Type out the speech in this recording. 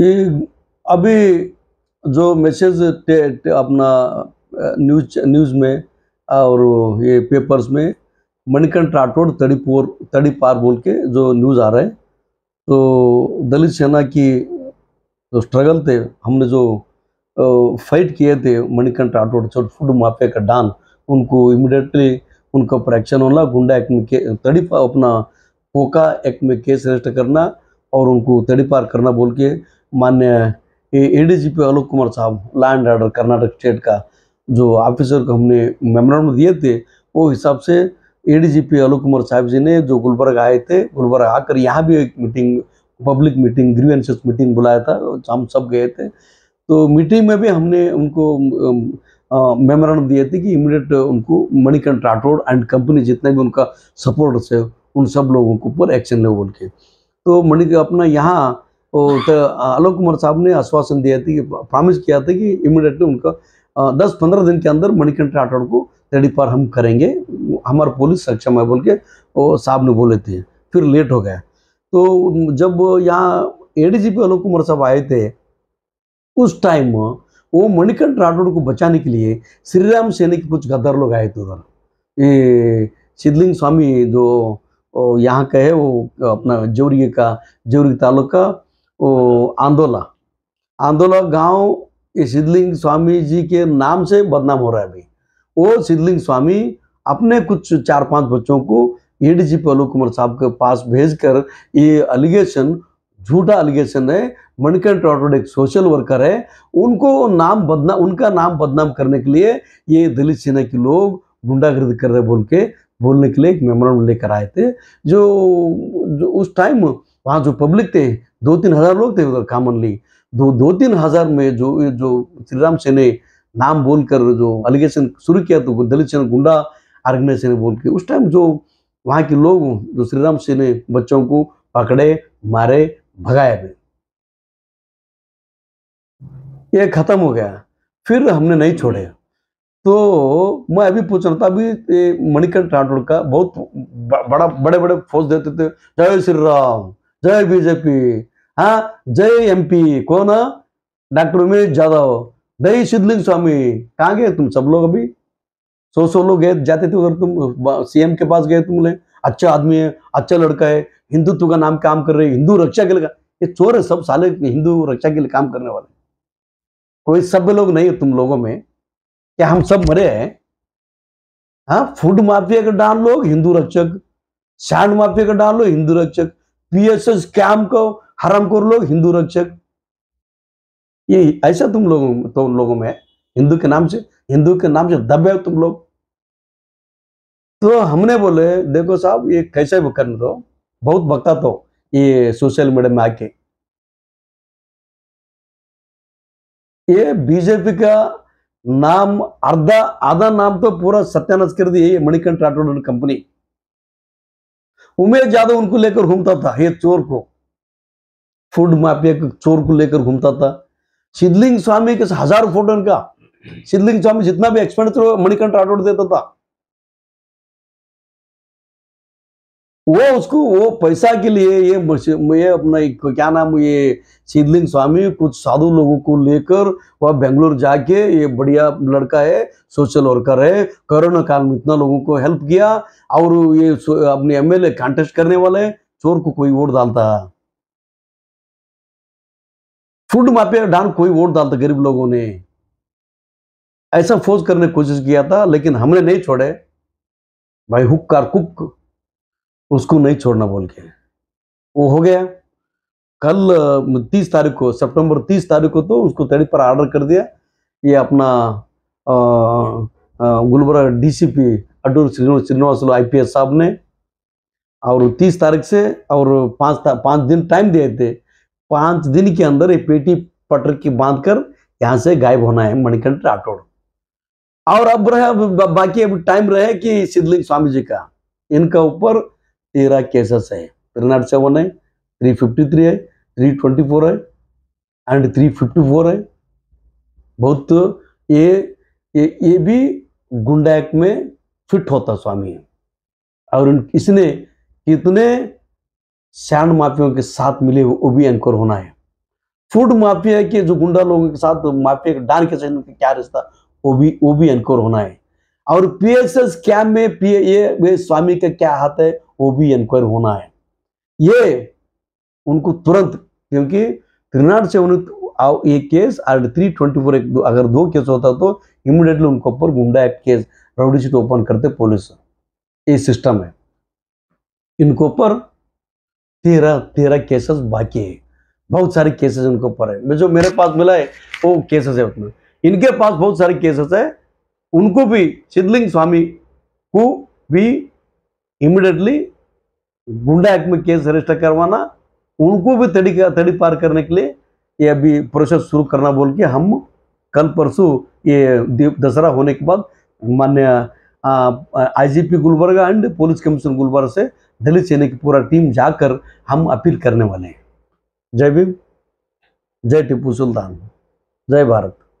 ये अभी जो मैसेज अपना न्यूज न्यूज में और ये पेपर्स में मणिकंठ राठौड़ तड़ी पोर तड़ी पार बोल के जो न्यूज़ आ रहा है तो दलित सेना की जो स्ट्रगल थे हमने जो फाइट किए थे मणिकंठ राठौड़ छोट फूड माफिया का डान उनको इमिडिएटली उनका ऊपर एक्शन होना गुंडा एक्ट में तड़ी अपना पोका एक्ट में केस रजिस्टर करना और उनको तड़ी पार करना बोल के मान्य A D G P Alok Kumar साहब लैंड ऑर्डर कर्नाटक स्टेट का जो ऑफिसर को हमने मेमोरेंडम दिए थे वो हिसाब से A D G P Alok Kumar साहब जी ने जो गुलबर्ग आए थे गुलबर्ग आकर यहाँ भी एक meeting public meeting grievances meeting बुलाया था हम सब गए थे तो मीटिंग में भी हमने उनको मेमोरेंडम दिए थे कि इमिडिएट उनको मणिकंठ राठौड़ एंड कंपनी जितने भी उनका सपोर्टर्स है उन सब लोगों के ऊपर एक्शन ले बोल के तो मणि अपना यहाँ तो आलोक कुमार साहब ने आश्वासन दिया था कि प्रॉमिस किया था कि इमिडिएटली उनका दस पंद्रह दिन के अंदर मणिकंठ राठौड़ को रेड़ी पार हम करेंगे हमारा पुलिस सक्षम है बोल के वो साहब ने बोले थे फिर लेट हो गया तो जब यहाँ एडीजीपी आलोक कुमार साहब आए थे उस टाइम वो मणिकंठ राठौड़ को बचाने के लिए श्रीराम सेना के कुछ गद्दार लोग आए थे उधर ये सिद्धलिंग स्वामी जो वो यहाँ का है वो अपना जोरिए का जोरी तालुका वो आंदोला आंदोला गांव ये सिद्धलिंग स्वामी जी के नाम से बदनाम हो रहा है अभी वो सिद्धलिंग स्वामी अपने कुछ चार पांच बच्चों को A D G P Alok Kumar साहब के पास भेजकर ये अलिगेशन झूठा अलिगेशन है मणिकंठ राठौड़ एक सोशल वर्कर है उनको नाम बदनाम उनका नाम बदनाम करने के लिए ये दलित सेना के लोग गुंडागर्दी कर रहे बोल के बोलने के लिए एक मेमोरम लेकर आए थे जो जो उस टाइम वहाँ जो पब्लिक थे दो तीन हज़ार लोग थे उधर कॉमनली दो दो तीन हज़ार में जो जो श्री राम से ने नाम बोलकर जो एलिगेशन शुरू किया तो दलित सेना गुंडा ऑर्गेनाइजेशन बोल के उस टाइम जो वहाँ के लोग जो श्री राम से ने बच्चों को पकड़े मारे भगाए थे ये ख़त्म हो गया फिर हमने नहीं छोड़े तो मैं अभी पूछ रहा था अभी मणिकंठ राठौड़ का बहुत बड़ा बड़े बड़े फोर्स देते थे जय श्री राम जय बीजेपी हाँ जय एमपी कौन डॉक्टर उमेश यादव जय सिद्धलिंग स्वामी कहाँ गए तुम सब लोग अभी सौ सौ लोग गए जाते थे उधर तुम सीएम के पास गए तुम ले अच्छा आदमी है अच्छा लड़का है हिंदुत्व का नाम काम कर रहे हिंदू रक्षा के लिए ये चोर है सब साले हिंदू रक्षा के लिए काम करने वाले कोई सब लोग नहीं है तुम लोगों में क्या हम सब मरे हैं हाँ फूड माफिया का डाल लो हिंदू रक्षक सैंड माफिया का डाल लो हिंदू रक्षक पीएसएस कैम को हराम कर लो हिंदू रक्षक ये ऐसा तुम लोगों तो लोगों में हिंदू के नाम से हिंदू के नाम से दबे हो तुम लोग तो हमने बोले देखो साहब ये कैसे भी करने दो बहुत बकता तो ये सोशल मीडिया में आके ये बीजेपी का नाम अर्धा आधा नाम तो पूरा सत्यानाश कर दिए मणिकंठ राठौड़ कंपनी उमेश यादव उनको लेकर घूमता था ये चोर को फूड माफिया के चोर को लेकर घूमता था सिद्धलिंग स्वामी के हजारों फोटो उनका सिद्धलिंग स्वामी जितना भी एक्सपेंडिचर मणिकंठ राठौड़ देता था वो उसको वो पैसा के लिए ये ये अपना क्या नाम ये सिद्धलिंग स्वामी कुछ साधु लोगों को लेकर वह बेंगलोर जाके ये बढ़िया लड़का है सोशल वर्कर है कोरोना काल में इतना लोगों को हेल्प किया और ये अपने एमएलए कांटेस्ट करने वाले चोर को कोई वोट डालता फूड माफिया डान कोई वोट डालता गरीब लोगों ने ऐसा फोर्स करने की कोशिश किया था लेकिन हमने नहीं छोड़े भाई हुक्कार कुक उसको नहीं छोड़ना बोल के वो हो गया कल तीस तारीख को सितंबर तीस तारीख को तो उसको तड़ी पर आर्डर कर दिया ये अपना गुलबर्ग डीसीपी अटूर श्रीनिवासुलू आईपीएस साहब ने और तीस तारीख से और पाँच पाँच दिन टाइम दिए थे पाँच दिन के अंदर ये पेटी पटर की बांध कर यहाँ से गायब होना है मणिकंठ राठौड़ और अब रहे बाकी अब टाइम रहे कि सिद्धलिंग स्वामी जी का इनका ऊपर तेरा केसेस है थ्री नाट सेवन है थ्री फिफ्टी थ्री है थ्री ट्वेंटी फोर है एंड थ्री फिफ्टी फोर है बहुत तो ये ये ये भी गुंडा एक्ट में फिट होता स्वामी है और इसने कितने सैंड माफियों के साथ मिले वो भी एंकर होना है फूड माफिया के जो गुंडा लोगों के साथ माफिया के डान के साथ क्या रिश्ता वो भी वो भी एंकर होना है और पीएसएस कैम में पी ये स्वामी का क्या हाथ है वो भी इंक्वायर होना है ये उनको तुरंत क्योंकि त्रिनाड से उन्हें आओ एक केस और थ्री ट्वेंटी फोर एक दो, अगर दो केस होता तो इमिडिएटली उनके ऊपर goonda act case rowdy sheet open करते पुलिस ये सिस्टम है इनके ऊपर तेरह तेरह केसेस बाकी है बहुत सारे केसेस इनके ऊपर है मैं जो मेरे पास मिला है वो केसेस है उसमें इनके पास बहुत सारे केसेस है उनको भी सिद्धलिंग स्वामी को भी इमिडिएटली गुंडा एक्ट में केस रजिस्टर करवाना उनको भी तड़ी तड़ी पार करने के लिए ये अभी प्रोसेस शुरू करना बोल के हम कल परसों ये दशहरा होने के बाद मान्य IGP Gulbarga and police commissioner Gulbarga से दलित सेना की पूरा टीम जाकर हम अपील करने वाले हैं जय भीम जय टिप्पू सुल्तान जय भारत